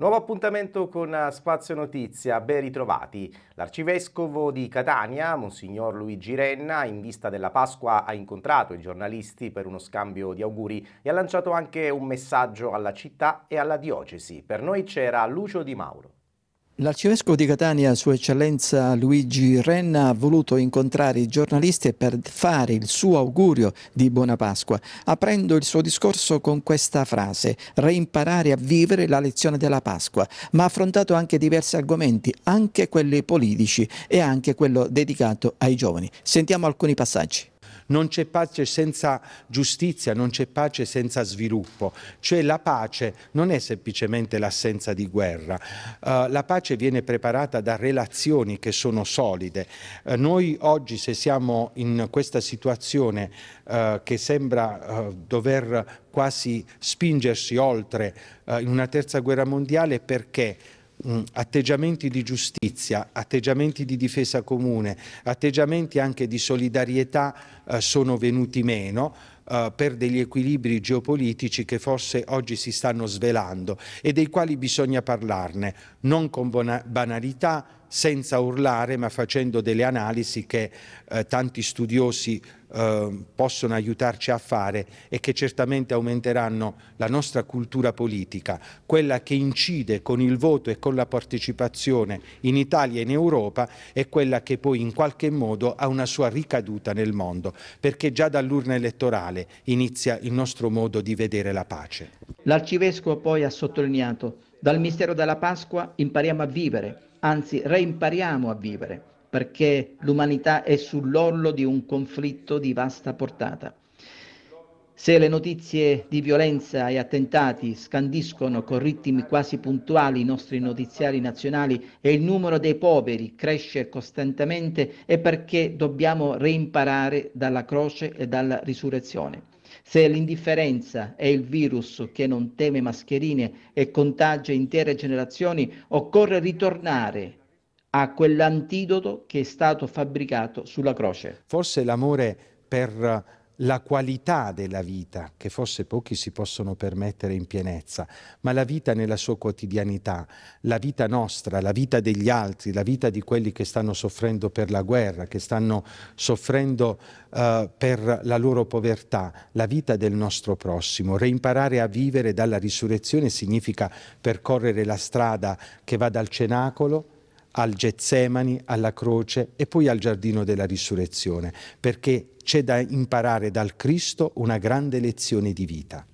Nuovo appuntamento con eh, Spazio Notizia, ben ritrovati. L'arcivescovo di Catania, Monsignor Luigi Renna, in vista della Pasqua ha incontrato i giornalisti per uno scambio di auguri e ha lanciato anche un messaggio alla città e alla diocesi. Per noi c'era Lucio Di Mauro. L'arcivescovo di Catania, Sua Eccellenza Luigi Renna, ha voluto incontrare i giornalisti per fare il suo augurio di Buona Pasqua, aprendo il suo discorso con questa frase, reimparare a vivere la lezione della Pasqua, ma ha affrontato anche diversi argomenti, anche quelli politici e anche quello dedicato ai giovani. Sentiamo alcuni passaggi non c'è pace senza giustizia, non c'è pace senza sviluppo. Cioè la pace non è semplicemente l'assenza di guerra, uh, la pace viene preparata da relazioni che sono solide. Uh, noi oggi se siamo in questa situazione uh, che sembra dover quasi spingersi oltre in una terza guerra mondiale perché Mm, atteggiamenti di giustizia, atteggiamenti di difesa comune, atteggiamenti anche di solidarietà eh, sono venuti meno, eh, per degli equilibri geopolitici che forse oggi si stanno svelando e dei quali bisogna parlarne, non con banalità, senza urlare, ma facendo delle analisi che eh, tanti studiosi eh, possono aiutarci a fare e che certamente aumenteranno la nostra cultura politica, quella che incide con il voto e con la partecipazione in Italia e in Europa e quella che poi in qualche modo ha una sua ricaduta nel mondo, perché già dall'urna elettorale quale inizia il nostro modo di vedere la pace. L'arcivescovo poi ha sottolineato, dal mistero della Pasqua impariamo a vivere, anzi reimpariamo a vivere, perché l'umanità è sull'orlo di un conflitto di vasta portata. Se le notizie di violenza e attentati scandiscono con ritmi quasi puntuali i nostri notiziari nazionali e il numero dei poveri cresce costantemente è perché dobbiamo reimparare dalla croce e dalla risurrezione. Se l'indifferenza è il virus che non teme mascherine e contagia intere generazioni, occorre ritornare a quell'antidoto che è stato fabbricato sulla croce. Forse l'amore per la qualità della vita, che forse pochi si possono permettere in pienezza, ma la vita nella sua quotidianità, la vita nostra, la vita degli altri, la vita di quelli che stanno soffrendo per la guerra, che stanno soffrendo eh, per la loro povertà, la vita del nostro prossimo. Reimparare a vivere dalla risurrezione significa percorrere la strada che va dal cenacolo al Getsemani, alla croce e poi al giardino della risurrezione, perché c'è da imparare dal Cristo una grande lezione di vita.